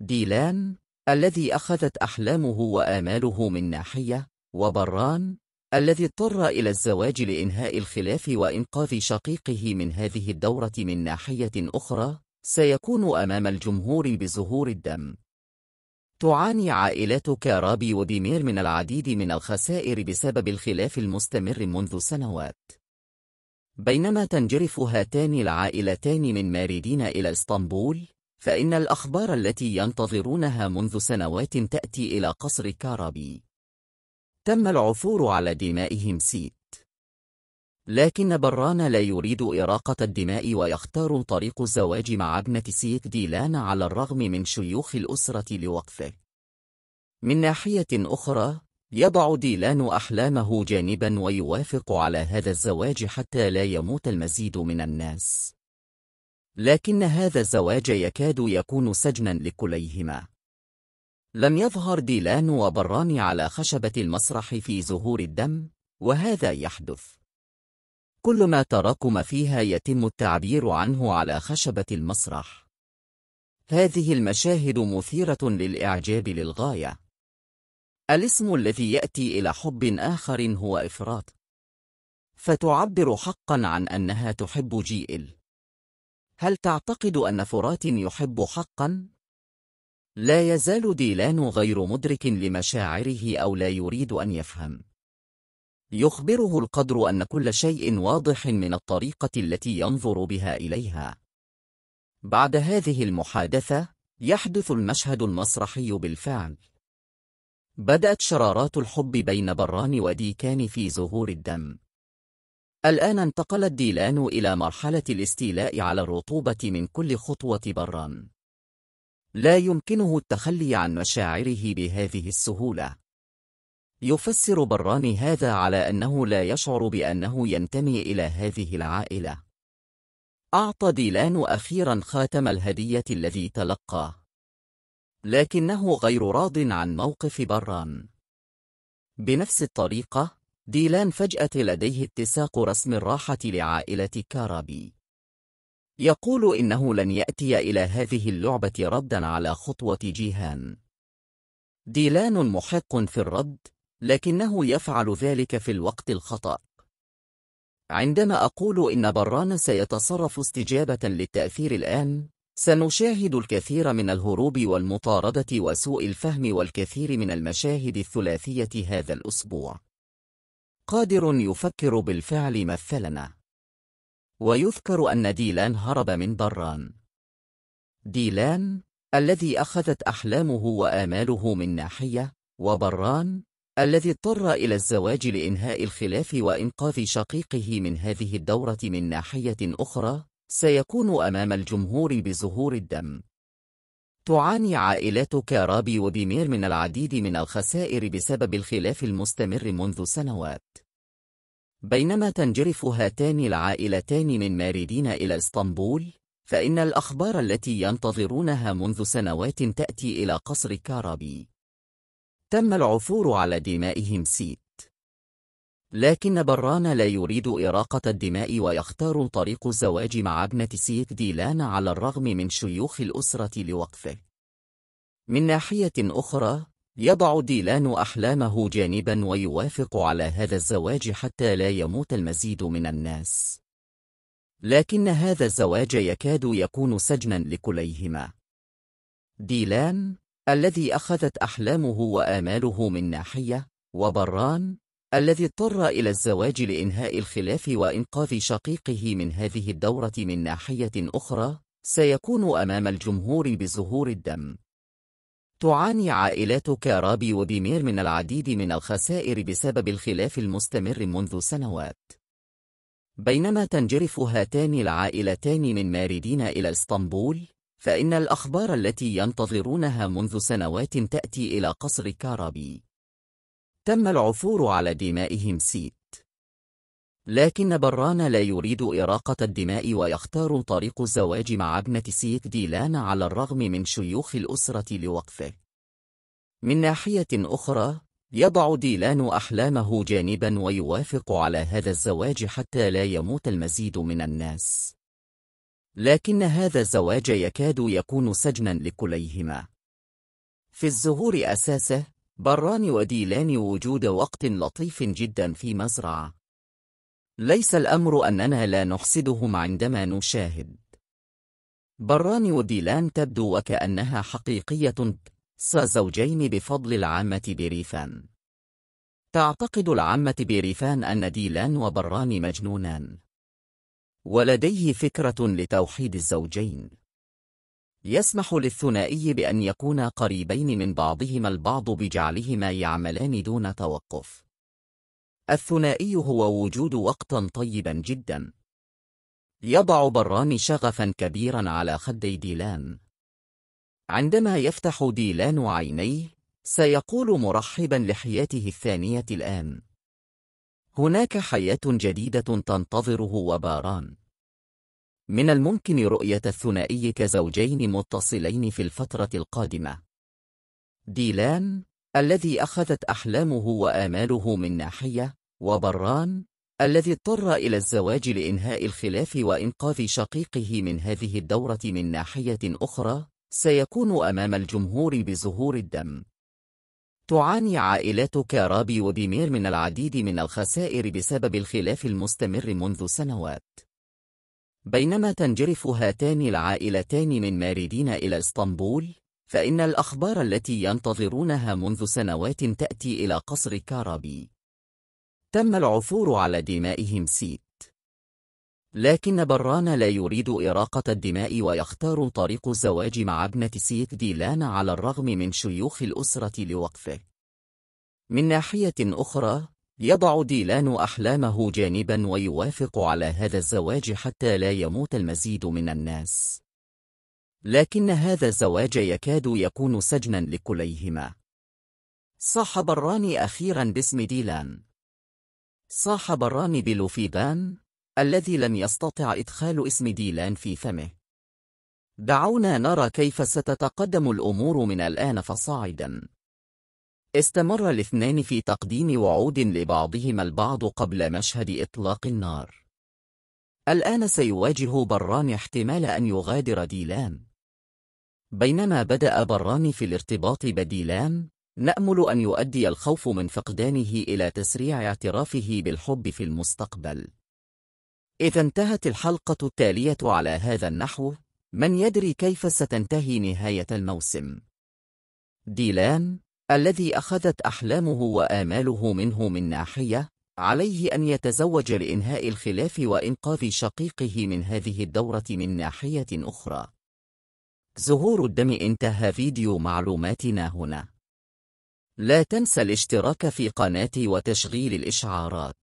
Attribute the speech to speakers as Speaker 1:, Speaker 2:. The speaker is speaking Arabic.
Speaker 1: ديلان الذي أخذت أحلامه وآماله من ناحية وبران الذي اضطر إلى الزواج لإنهاء الخلاف وإنقاذ شقيقه من هذه الدورة من ناحية أخرى سيكون أمام الجمهور بزهور الدم تعاني عائلات كارابي وديمير من العديد من الخسائر بسبب الخلاف المستمر منذ سنوات بينما تنجرف هاتان العائلتان من ماردين إلى اسطنبول فإن الأخبار التي ينتظرونها منذ سنوات تأتي إلى قصر كارابي تم العثور على دمائهم سيت لكن بران لا يريد إراقة الدماء ويختار طريق الزواج مع ابنة سيت ديلان على الرغم من شيوخ الأسرة لوقفه من ناحية أخرى يضع ديلان أحلامه جانبا ويوافق على هذا الزواج حتى لا يموت المزيد من الناس لكن هذا الزواج يكاد يكون سجنا لكليهما لم يظهر ديلان وبران على خشبة المسرح في زهور الدم وهذا يحدث كل ما تراكم فيها يتم التعبير عنه على خشبة المسرح هذه المشاهد مثيرة للإعجاب للغاية الاسم الذي يأتي إلى حب آخر هو إفراط فتعبر حقا عن أنها تحب جي إل هل تعتقد أن فرات يحب حقا؟ لا يزال ديلان غير مدرك لمشاعره أو لا يريد أن يفهم يخبره القدر أن كل شيء واضح من الطريقة التي ينظر بها إليها بعد هذه المحادثة يحدث المشهد المسرحي بالفعل بدأت شرارات الحب بين بران وديكان في زهور الدم الآن انتقل الديلان إلى مرحلة الاستيلاء على الرطوبة من كل خطوة بران لا يمكنه التخلي عن مشاعره بهذه السهولة. يفسر بران هذا على أنه لا يشعر بأنه ينتمي إلى هذه العائلة. أعطى ديلان أخيرا خاتم الهدية الذي تلقاه. لكنه غير راض عن موقف بران. بنفس الطريقة، ديلان فجأة لديه اتساق رسم الراحة لعائلة كارابي يقول إنه لن يأتي إلى هذه اللعبة ردا على خطوة جيهان ديلان محق في الرد لكنه يفعل ذلك في الوقت الخطأ عندما أقول إن بران سيتصرف استجابة للتأثير الآن سنشاهد الكثير من الهروب والمطاردة وسوء الفهم والكثير من المشاهد الثلاثية هذا الأسبوع قادر يفكر بالفعل مثلنا ويذكر أن ديلان هرب من بران ديلان الذي أخذت أحلامه وآماله من ناحية وبران الذي اضطر إلى الزواج لإنهاء الخلاف وإنقاذ شقيقه من هذه الدورة من ناحية أخرى سيكون أمام الجمهور بزهور الدم تعاني عائلات كارابي وبيمير من العديد من الخسائر بسبب الخلاف المستمر منذ سنوات بينما تنجرف هاتان العائلتان من ماردين إلى اسطنبول فإن الأخبار التي ينتظرونها منذ سنوات تأتي إلى قصر كارابي تم العثور على دمائهم سيت لكن بران لا يريد إراقة الدماء ويختار طريق الزواج مع ابنة سيك ديلان على الرغم من شيوخ الأسرة لوقفه. من ناحية أخرى، يضع ديلان أحلامه جانبا ويوافق على هذا الزواج حتى لا يموت المزيد من الناس. لكن هذا الزواج يكاد يكون سجنا لكليهما. ديلان، الذي أخذت أحلامه وآماله من ناحية، وبران، الذي اضطر إلى الزواج لإنهاء الخلاف وإنقاذ شقيقه من هذه الدورة من ناحية أخرى سيكون أمام الجمهور بزهور الدم تعاني عائلات كارابي وبيمير من العديد من الخسائر بسبب الخلاف المستمر منذ سنوات بينما تنجرف هاتان العائلتان من ماردين إلى اسطنبول فإن الأخبار التي ينتظرونها منذ سنوات تأتي إلى قصر كارابي تم العثور على دمائهم سيت لكن بران لا يريد إراقة الدماء ويختار طريق الزواج مع ابنة سيت ديلان على الرغم من شيوخ الأسرة لوقفه من ناحية أخرى يضع ديلان أحلامه جانبا ويوافق على هذا الزواج حتى لا يموت المزيد من الناس لكن هذا الزواج يكاد يكون سجنا لكليهما في الزهور أساسه بران وديلان وجود وقت لطيف جدا في مزرعة ليس الأمر أننا لا نحسدهم عندما نشاهد بران وديلان تبدو وكأنها حقيقية سزوجين بفضل العامة بريفان تعتقد العامة بريفان أن ديلان وبران مجنونان ولديه فكرة لتوحيد الزوجين يسمح للثنائي بأن يكون قريبين من بعضهما البعض بجعلهما يعملان دون توقف. الثنائي هو وجود وقتا طيبا جدا. يضع براني شغفا كبيرا على خدي ديلان. عندما يفتح ديلان عينيه، سيقول مرحبا لحياته الثانية الآن. هناك حياة جديدة تنتظره وباران. من الممكن رؤية الثنائي كزوجين متصلين في الفترة القادمة. ديلان، الذي أخذت أحلامه وآماله من ناحية، وبران، الذي اضطر إلى الزواج لإنهاء الخلاف وإنقاذ شقيقه من هذه الدورة من ناحية أخرى، سيكون أمام الجمهور بزهور الدم. تعاني عائلات كارابي وديمير من العديد من الخسائر بسبب الخلاف المستمر منذ سنوات. بينما تنجرف هاتان العائلتان من ماردين إلى اسطنبول فإن الأخبار التي ينتظرونها منذ سنوات تأتي إلى قصر كارابي. تم العثور على دمائهم سيت لكن بران لا يريد إراقة الدماء ويختار طريق الزواج مع ابنة سيت ديلان على الرغم من شيوخ الأسرة لوقفه من ناحية أخرى يضع ديلان أحلامه جانبا ويوافق على هذا الزواج حتى لا يموت المزيد من الناس لكن هذا الزواج يكاد يكون سجنا لكليهما صاح براني أخيرا باسم ديلان صاح براني بلوفيبان الذي لم يستطع إدخال اسم ديلان في فمه دعونا نرى كيف ستتقدم الأمور من الآن فصاعدا استمر الاثنان في تقديم وعود لبعضهما البعض قبل مشهد إطلاق النار الآن سيواجه بران احتمال أن يغادر ديلام بينما بدأ بران في الارتباط بديلام نأمل أن يؤدي الخوف من فقدانه إلى تسريع اعترافه بالحب في المستقبل إذا انتهت الحلقة التالية على هذا النحو من يدري كيف ستنتهي نهاية الموسم ديلام الذي أخذت أحلامه وآماله منه من ناحية عليه أن يتزوج لإنهاء الخلاف وإنقاذ شقيقه من هذه الدورة من ناحية أخرى زهور الدم انتهى فيديو معلوماتنا هنا لا تنسى الاشتراك في قناتي وتشغيل الإشعارات